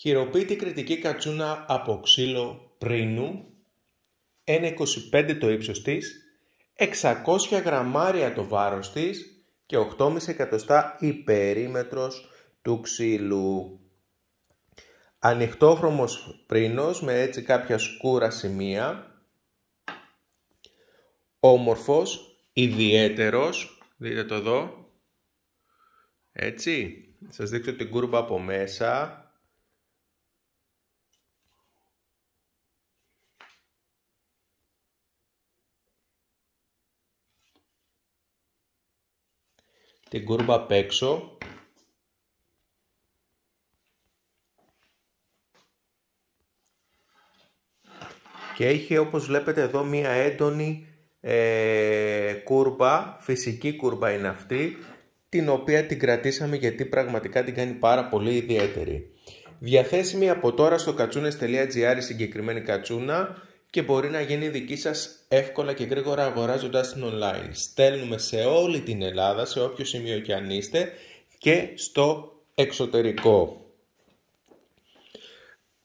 Χειροποίητη κριτική κατσούνα από ξύλο πρίνου, 1,25 το ύψος της, 600 γραμμάρια το βάρος της και 8,5 εκατοστά η περίμετρος του ξύλου. Ανοιχτόχρωμος πρίνος με έτσι κάποια σκούρα σημεία. Όμορφος, ιδιαίτερος, δείτε το εδώ. Έτσι, σας δείξω την κούρμπα από μέσα. την κούρμπα απ' έξω και είχε όπως βλέπετε εδώ μία έντονη ε, κούρπα, φυσική κούρπα είναι αυτή, την οποία την κρατήσαμε γιατί πραγματικά την κάνει πάρα πολύ ιδιαίτερη. Διαθέσιμη από τώρα στο κατσούνες.gr συγκεκριμένη κατσούνα και μπορεί να γίνει δική σας εύκολα και γρήγορα αγοράζοντας την online. Στέλνουμε σε όλη την Ελλάδα, σε όποιο σημείο και αν είστε και στο εξωτερικό.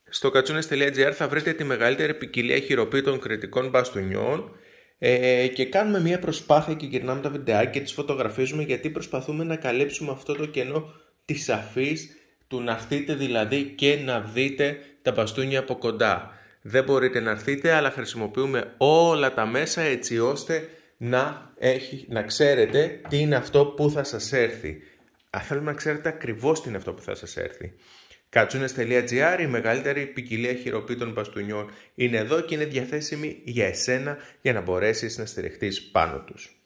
Στο κατσούνες.gr θα βρείτε τη μεγαλύτερη ποικιλία χειροποίητων κριτικών μπαστούνιών ε, και κάνουμε μια προσπάθεια και γυρνάμε τα βιντεάκια και τις φωτογραφίζουμε γιατί προσπαθούμε να καλύψουμε αυτό το κενό της αφής του να έρθετε δηλαδή και να δείτε τα μπαστούνια από κοντά δεν μπορείτε να έρθετε, αλλά χρησιμοποιούμε όλα τα μέσα έτσι ώστε να, έχει, να ξέρετε τι είναι αυτό που θα σας έρθει. Θέλουμε να ξέρετε ακριβώς τι είναι αυτό που θα σας έρθει. Κατσούνες.gr, η μεγαλύτερη ποικιλία χειροποίητων παστούνιών είναι εδώ και είναι διαθέσιμη για εσένα για να μπορέσεις να στηριχτείς πάνω τους.